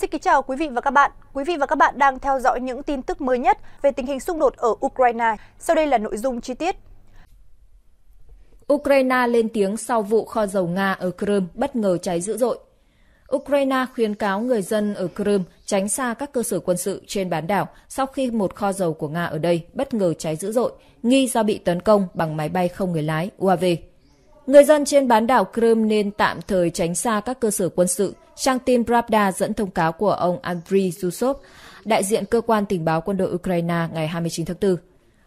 Xin kính chào quý vị và các bạn. Quý vị và các bạn đang theo dõi những tin tức mới nhất về tình hình xung đột ở Ukraine. Sau đây là nội dung chi tiết. Ukraine lên tiếng sau vụ kho dầu Nga ở Crimea bất ngờ cháy dữ dội. Ukraine khuyến cáo người dân ở Crimea tránh xa các cơ sở quân sự trên bán đảo sau khi một kho dầu của Nga ở đây bất ngờ cháy dữ dội, nghi do bị tấn công bằng máy bay không người lái UAV. Người dân trên bán đảo Crimea nên tạm thời tránh xa các cơ sở quân sự, trang tin Pravda dẫn thông cáo của ông Andriy Zusov, đại diện cơ quan tình báo quân đội Ukraine ngày 29 tháng 4.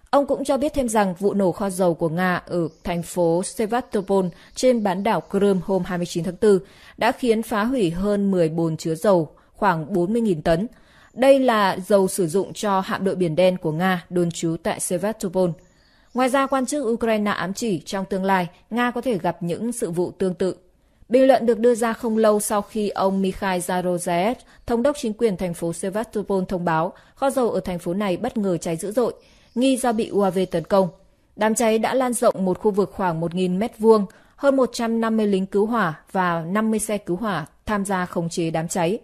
Ông cũng cho biết thêm rằng vụ nổ kho dầu của Nga ở thành phố Sevastopol trên bán đảo Crimea hôm 29 tháng 4 đã khiến phá hủy hơn 10 bồn chứa dầu, khoảng 40.000 tấn. Đây là dầu sử dụng cho hạm đội Biển Đen của Nga đồn trú tại Sevastopol. Ngoài ra, quan chức Ukraine ám chỉ trong tương lai Nga có thể gặp những sự vụ tương tự. Bình luận được đưa ra không lâu sau khi ông Mikhail Zarozev, thống đốc chính quyền thành phố Sevastopol thông báo kho dầu ở thành phố này bất ngờ cháy dữ dội, nghi do bị UAV tấn công. Đám cháy đã lan rộng một khu vực khoảng 1.000 mét vuông, hơn 150 lính cứu hỏa và 50 xe cứu hỏa tham gia khống chế đám cháy.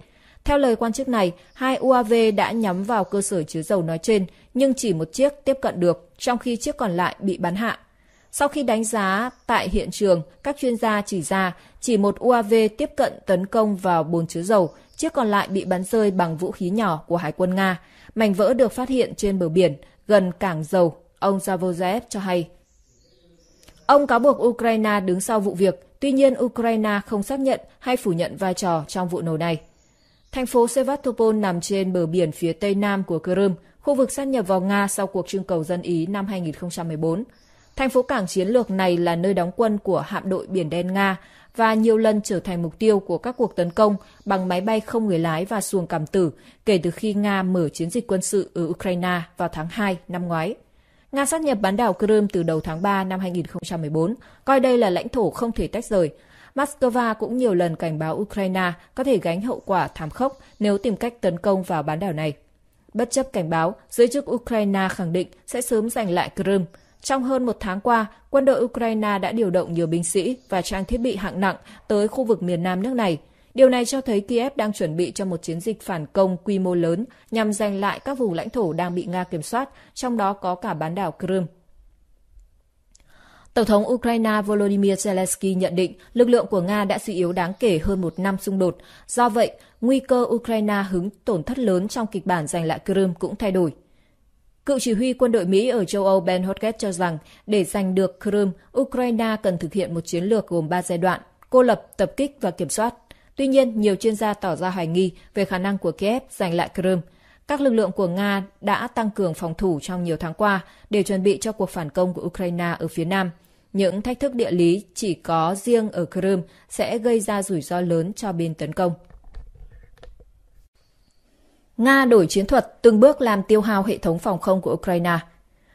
Theo lời quan chức này, hai UAV đã nhắm vào cơ sở chứa dầu nói trên, nhưng chỉ một chiếc tiếp cận được trong khi chiếc còn lại bị bắn hạ. Sau khi đánh giá tại hiện trường, các chuyên gia chỉ ra chỉ một UAV tiếp cận tấn công vào bồn chứa dầu, chiếc còn lại bị bắn rơi bằng vũ khí nhỏ của Hải quân Nga. Mảnh vỡ được phát hiện trên bờ biển, gần cảng dầu, ông Zavozev cho hay. Ông cáo buộc Ukraine đứng sau vụ việc, tuy nhiên Ukraine không xác nhận hay phủ nhận vai trò trong vụ nổ này. Thành phố Sevastopol nằm trên bờ biển phía tây nam của Crimea, khu vực sát nhập vào Nga sau cuộc trưng cầu dân Ý năm 2014. Thành phố cảng chiến lược này là nơi đóng quân của hạm đội Biển Đen Nga và nhiều lần trở thành mục tiêu của các cuộc tấn công bằng máy bay không người lái và xuồng cảm tử kể từ khi Nga mở chiến dịch quân sự ở Ukraine vào tháng 2 năm ngoái. Nga sát nhập bán đảo Crimea từ đầu tháng 3 năm 2014, coi đây là lãnh thổ không thể tách rời. Moscow cũng nhiều lần cảnh báo Ukraine có thể gánh hậu quả thảm khốc nếu tìm cách tấn công vào bán đảo này bất chấp cảnh báo giới chức Ukraine khẳng định sẽ sớm giành lại Crimea. Trong hơn một tháng qua, quân đội Ukraine đã điều động nhiều binh sĩ và trang thiết bị hạng nặng tới khu vực miền nam nước này. Điều này cho thấy Kiev đang chuẩn bị cho một chiến dịch phản công quy mô lớn nhằm giành lại các vùng lãnh thổ đang bị Nga kiểm soát, trong đó có cả bán đảo Crimea. Tổng thống Ukraine Volodymyr Zelensky nhận định lực lượng của Nga đã suy yếu đáng kể hơn một năm xung đột. Do vậy, nguy cơ Ukraine hứng tổn thất lớn trong kịch bản giành lại Crimea cũng thay đổi. Cựu chỉ huy quân đội Mỹ ở châu Âu Ben Hodges cho rằng để giành được Crimea, Ukraine cần thực hiện một chiến lược gồm 3 giai đoạn, cô lập, tập kích và kiểm soát. Tuy nhiên, nhiều chuyên gia tỏ ra hoài nghi về khả năng của Kiev giành lại Crimea các lực lượng của Nga đã tăng cường phòng thủ trong nhiều tháng qua để chuẩn bị cho cuộc phản công của Ukraine ở phía Nam. Những thách thức địa lý chỉ có riêng ở Crimea sẽ gây ra rủi ro lớn cho bên tấn công. Nga đổi chiến thuật từng bước làm tiêu hao hệ thống phòng không của Ukraine.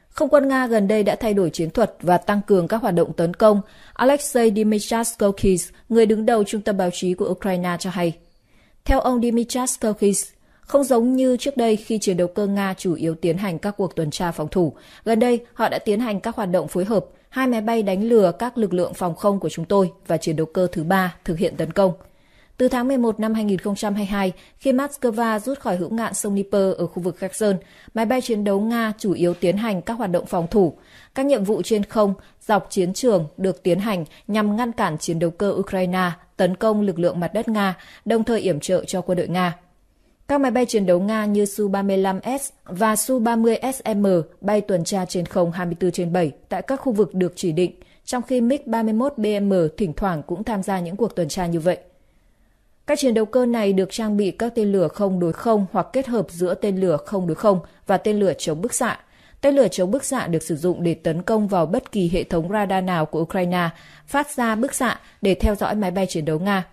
Không quân Nga gần đây đã thay đổi chiến thuật và tăng cường các hoạt động tấn công, Alexei Dmytrovsky, người đứng đầu trung tâm báo chí của Ukraine cho hay. Theo ông Dmytrovsky, không giống như trước đây khi chiến đấu cơ Nga chủ yếu tiến hành các cuộc tuần tra phòng thủ, gần đây họ đã tiến hành các hoạt động phối hợp, hai máy bay đánh lừa các lực lượng phòng không của chúng tôi và chiến đấu cơ thứ ba thực hiện tấn công. Từ tháng 11 năm 2022, khi Moscow rút khỏi hữu ngạn sông Dnieper ở khu vực Kherson, máy bay chiến đấu Nga chủ yếu tiến hành các hoạt động phòng thủ. Các nhiệm vụ trên không, dọc chiến trường được tiến hành nhằm ngăn cản chiến đấu cơ Ukraine tấn công lực lượng mặt đất Nga, đồng thời yểm trợ cho quân đội Nga. Các máy bay chiến đấu Nga như Su-35S và Su-30SM bay tuần tra trên không 24 trên 7 tại các khu vực được chỉ định, trong khi MiG-31BM thỉnh thoảng cũng tham gia những cuộc tuần tra như vậy. Các chiến đấu cơ này được trang bị các tên lửa không đối không hoặc kết hợp giữa tên lửa không đối không và tên lửa chống bức xạ. Tên lửa chống bức xạ được sử dụng để tấn công vào bất kỳ hệ thống radar nào của Ukraine, phát ra bức xạ để theo dõi máy bay chiến đấu Nga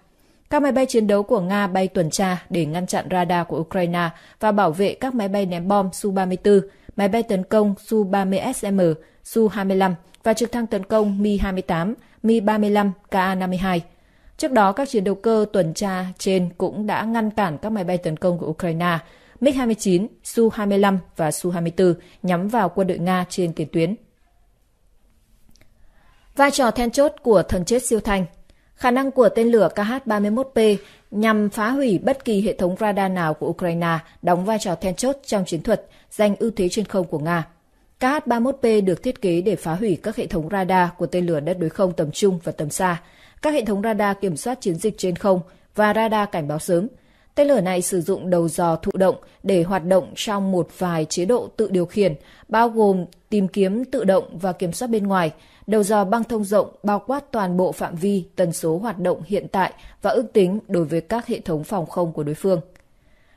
các máy bay chiến đấu của Nga bay tuần tra để ngăn chặn radar của Ukraine và bảo vệ các máy bay ném bom Su-34, máy bay tấn công Su-30SM, Su-25 và trực thăng tấn công Mi-28, Mi-35, Ka-52. Trước đó, các chiến đấu cơ tuần tra trên cũng đã ngăn cản các máy bay tấn công của Ukraine, MiG-29, Su-25 và Su-24 nhắm vào quân đội Nga trên tiền tuyến. Vai trò then chốt của thần chết siêu thanh Khả năng của tên lửa KH-31P nhằm phá hủy bất kỳ hệ thống radar nào của Ukraine đóng vai trò then chốt trong chiến thuật giành ưu thế trên không của Nga. KH-31P được thiết kế để phá hủy các hệ thống radar của tên lửa đất đối không tầm trung và tầm xa, các hệ thống radar kiểm soát chiến dịch trên không và radar cảnh báo sớm – Tên lửa này sử dụng đầu dò thụ động để hoạt động trong một vài chế độ tự điều khiển, bao gồm tìm kiếm tự động và kiểm soát bên ngoài. Đầu dò băng thông rộng bao quát toàn bộ phạm vi, tần số hoạt động hiện tại và ước tính đối với các hệ thống phòng không của đối phương.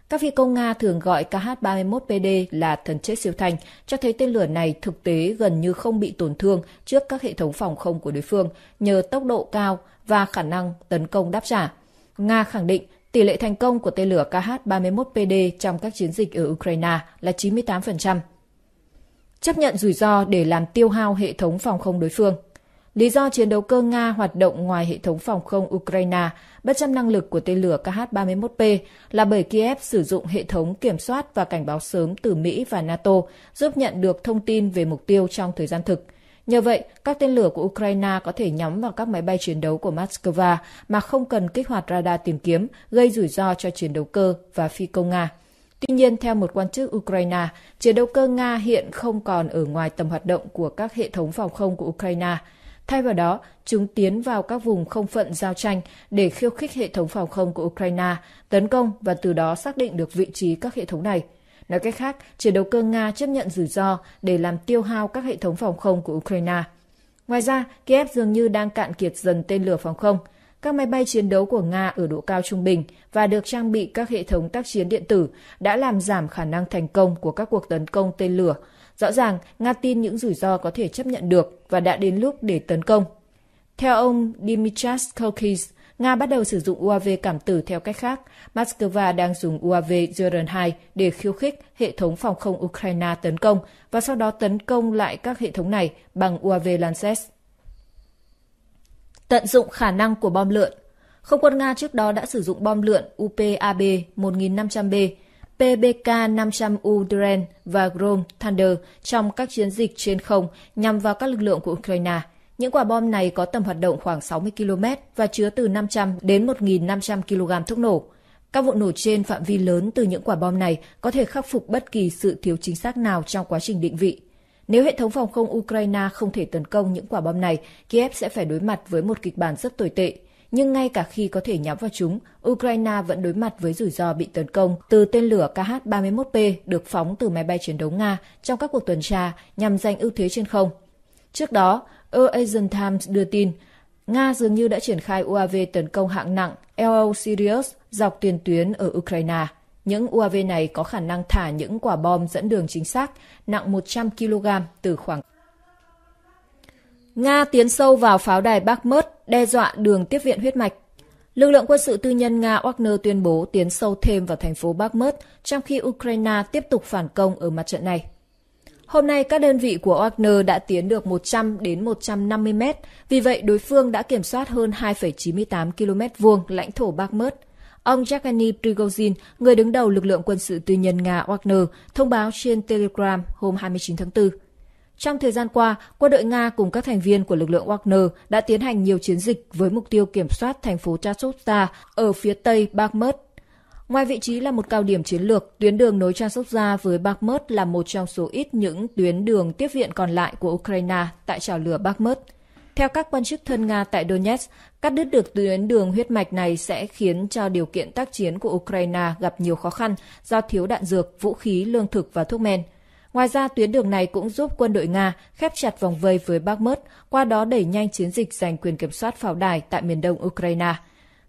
Các phi công Nga thường gọi KH-31PD là thần chết siêu thanh, cho thấy tên lửa này thực tế gần như không bị tổn thương trước các hệ thống phòng không của đối phương nhờ tốc độ cao và khả năng tấn công đáp trả. Nga khẳng định Tỷ lệ thành công của tên lửa KH-31PD trong các chiến dịch ở Ukraine là 98%. Chấp nhận rủi ro để làm tiêu hao hệ thống phòng không đối phương. Lý do chiến đấu cơ Nga hoạt động ngoài hệ thống phòng không Ukraine, bất chấp năng lực của tên lửa KH-31P, là bởi Kiev sử dụng hệ thống kiểm soát và cảnh báo sớm từ Mỹ và NATO, giúp nhận được thông tin về mục tiêu trong thời gian thực – Nhờ vậy, các tên lửa của Ukraine có thể nhắm vào các máy bay chiến đấu của Moscow mà không cần kích hoạt radar tìm kiếm, gây rủi ro cho chiến đấu cơ và phi công Nga. Tuy nhiên, theo một quan chức Ukraine, chiến đấu cơ Nga hiện không còn ở ngoài tầm hoạt động của các hệ thống phòng không của Ukraine. Thay vào đó, chúng tiến vào các vùng không phận giao tranh để khiêu khích hệ thống phòng không của Ukraine, tấn công và từ đó xác định được vị trí các hệ thống này. Nói cách khác, chiến đấu cơ Nga chấp nhận rủi ro để làm tiêu hao các hệ thống phòng không của Ukraine. Ngoài ra, Kiev dường như đang cạn kiệt dần tên lửa phòng không. Các máy bay chiến đấu của Nga ở độ cao trung bình và được trang bị các hệ thống tác chiến điện tử đã làm giảm khả năng thành công của các cuộc tấn công tên lửa. Rõ ràng, Nga tin những rủi ro có thể chấp nhận được và đã đến lúc để tấn công. Theo ông Dimitrias Kokis, Nga bắt đầu sử dụng UAV cảm tử theo cách khác. Moscow đang dùng UAV Gerald-2 để khiêu khích hệ thống phòng không Ukraine tấn công và sau đó tấn công lại các hệ thống này bằng UAV Lancet. Tận dụng khả năng của bom lượn Không quân Nga trước đó đã sử dụng bom lượn UPAB-1500B PBK-500U Dren và Grom Thunder trong các chiến dịch trên không nhằm vào các lực lượng của Ukraine – những quả bom này có tầm hoạt động khoảng 60 km và chứa từ 500 đến 1.500 kg thuốc nổ. Các vụ nổ trên phạm vi lớn từ những quả bom này có thể khắc phục bất kỳ sự thiếu chính xác nào trong quá trình định vị. Nếu hệ thống phòng không Ukraine không thể tấn công những quả bom này, Kiev sẽ phải đối mặt với một kịch bản rất tồi tệ. Nhưng ngay cả khi có thể nhắm vào chúng, Ukraine vẫn đối mặt với rủi ro bị tấn công từ tên lửa KH-31P được phóng từ máy bay chiến đấu Nga trong các cuộc tuần tra nhằm giành ưu thế trên không – Trước đó, Eurasian Times đưa tin, Nga dường như đã triển khai UAV tấn công hạng nặng LO Sirius dọc tiền tuyến ở Ukraine. Những UAV này có khả năng thả những quả bom dẫn đường chính xác nặng 100 kg từ khoảng. Nga tiến sâu vào pháo đài Bakhmut, đe dọa đường tiếp viện huyết mạch. Lực lượng quân sự tư nhân Nga Wagner tuyên bố tiến sâu thêm vào thành phố Bakhmut, trong khi Ukraine tiếp tục phản công ở mặt trận này. Hôm nay các đơn vị của Wagner đã tiến được 100 đến 150 mét, vì vậy đối phương đã kiểm soát hơn 2,98 km vuông lãnh thổ Bakhmut. Ông Yevgeny Prigozhin, người đứng đầu lực lượng quân sự tư nhân Nga Wagner, thông báo trên Telegram hôm 29 tháng 4. Trong thời gian qua, quân đội Nga cùng các thành viên của lực lượng Wagner đã tiến hành nhiều chiến dịch với mục tiêu kiểm soát thành phố Chasovta ở phía tây Bakhmut Ngoài vị trí là một cao điểm chiến lược, tuyến đường nối Ra với Bakhmut là một trong số ít những tuyến đường tiếp viện còn lại của Ukraine tại trào lửa Bakhmut. Theo các quan chức thân Nga tại Donetsk, cắt đứt được tuyến đường huyết mạch này sẽ khiến cho điều kiện tác chiến của Ukraine gặp nhiều khó khăn do thiếu đạn dược, vũ khí, lương thực và thuốc men. Ngoài ra, tuyến đường này cũng giúp quân đội Nga khép chặt vòng vây với Bakhmut, qua đó đẩy nhanh chiến dịch giành quyền kiểm soát pháo đài tại miền đông Ukraine –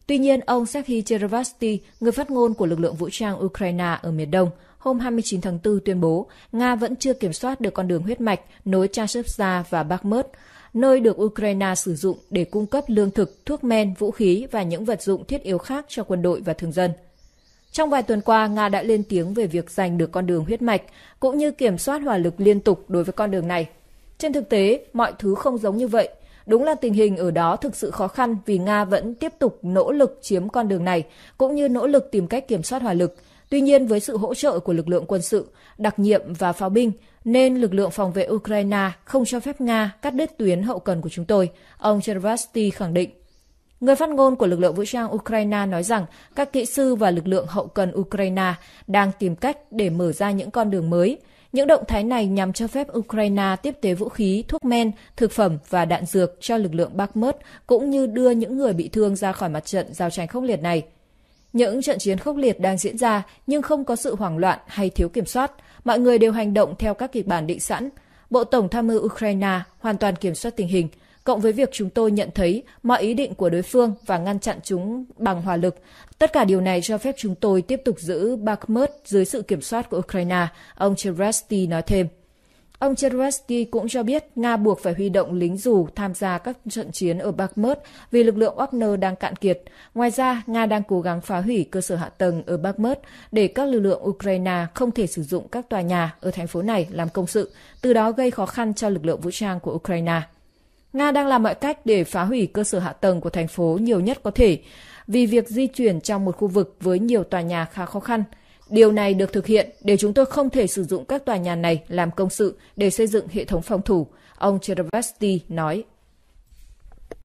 Tuy nhiên, ông Serhiy Chervasty, người phát ngôn của lực lượng vũ trang Ukraine ở miền Đông, hôm 29 tháng 4 tuyên bố Nga vẫn chưa kiểm soát được con đường huyết mạch nối Chashevza và Bakhmut, nơi được Ukraine sử dụng để cung cấp lương thực, thuốc men, vũ khí và những vật dụng thiết yếu khác cho quân đội và thường dân. Trong vài tuần qua, Nga đã lên tiếng về việc giành được con đường huyết mạch, cũng như kiểm soát hỏa lực liên tục đối với con đường này. Trên thực tế, mọi thứ không giống như vậy – Đúng là tình hình ở đó thực sự khó khăn vì Nga vẫn tiếp tục nỗ lực chiếm con đường này, cũng như nỗ lực tìm cách kiểm soát hỏa lực. Tuy nhiên, với sự hỗ trợ của lực lượng quân sự, đặc nhiệm và pháo binh, nên lực lượng phòng vệ Ukraine không cho phép Nga cắt đứt tuyến hậu cần của chúng tôi, ông Chervasty khẳng định. Người phát ngôn của lực lượng vũ trang Ukraine nói rằng các kỹ sư và lực lượng hậu cần Ukraine đang tìm cách để mở ra những con đường mới – những động thái này nhằm cho phép Ukraine tiếp tế vũ khí, thuốc men, thực phẩm và đạn dược cho lực lượng Bakhmut, cũng như đưa những người bị thương ra khỏi mặt trận giao tranh khốc liệt này. Những trận chiến khốc liệt đang diễn ra nhưng không có sự hoảng loạn hay thiếu kiểm soát. Mọi người đều hành động theo các kịch bản định sẵn. Bộ Tổng tham mưu Ukraine hoàn toàn kiểm soát tình hình – cộng với việc chúng tôi nhận thấy mọi ý định của đối phương và ngăn chặn chúng bằng hỏa lực. Tất cả điều này cho phép chúng tôi tiếp tục giữ Bakhmut dưới sự kiểm soát của Ukraine, ông Chervasty nói thêm. Ông Chervasty cũng cho biết Nga buộc phải huy động lính dù tham gia các trận chiến ở Bakhmut vì lực lượng Wagner đang cạn kiệt. Ngoài ra, Nga đang cố gắng phá hủy cơ sở hạ tầng ở Bakhmut để các lực lượng Ukraine không thể sử dụng các tòa nhà ở thành phố này làm công sự, từ đó gây khó khăn cho lực lượng vũ trang của Ukraine. Nga đang làm mọi cách để phá hủy cơ sở hạ tầng của thành phố nhiều nhất có thể, vì việc di chuyển trong một khu vực với nhiều tòa nhà khá khó khăn. Điều này được thực hiện để chúng tôi không thể sử dụng các tòa nhà này làm công sự để xây dựng hệ thống phòng thủ, ông Chervasty nói